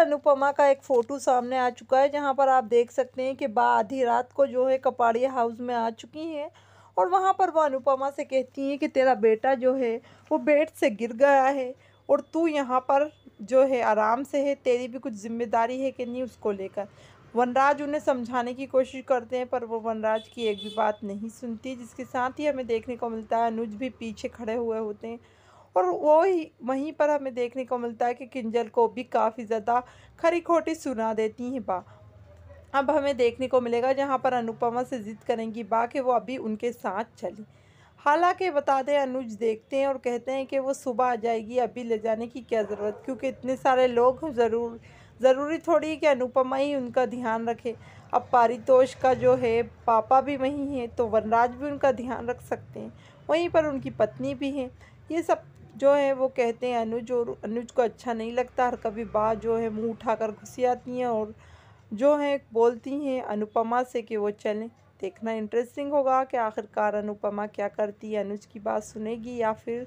अनुपमा का एक फ़ोटो सामने आ चुका है जहाँ पर आप देख सकते हैं कि बा आधी रात को जो है कपाड़िया हाउस में आ चुकी हैं और वहाँ पर वह अनुपमा से कहती हैं कि तेरा बेटा जो है वो बेड से गिर गया है और तू यहाँ पर जो है आराम से है तेरी भी कुछ जिम्मेदारी है कि नहीं उसको लेकर वनराज उन्हें समझाने की कोशिश करते हैं पर वो वनराज की एक भी बात नहीं सुनती जिसके साथ ही हमें देखने को मिलता है अनुज भी पीछे खड़े हुए होते हैं और वो ही वहीं पर हमें देखने को मिलता है कि किंजल को भी काफ़ी ज़्यादा खरी खोटी सुना देती हैं बा अब हमें देखने को मिलेगा जहाँ पर अनुपमा से ज़िद करेंगी बा कि वो अभी उनके साथ चली हालांकि बता दें अनुज देखते हैं और कहते हैं कि वो सुबह आ जाएगी अभी ले जाने की क्या ज़रूरत क्योंकि इतने सारे लोग ज़रूर ज़रूरी थोड़ी है कि अनुपमा ही उनका ध्यान रखे अब पारितोष का जो है पापा भी वहीं हैं तो वनराज भी उनका ध्यान रख सकते हैं वहीं पर उनकी पत्नी भी है ये सब जो है वो कहते हैं अनुज और अनुज को अच्छा नहीं लगता हर कभी बात जो है मुंह उठाकर घुसी आती हैं और जो है बोलती हैं अनुपमा से कि वो चलें देखना इंटरेस्टिंग होगा कि आखिरकार अनुपमा क्या करती है अनुज की बात सुनेगी या फिर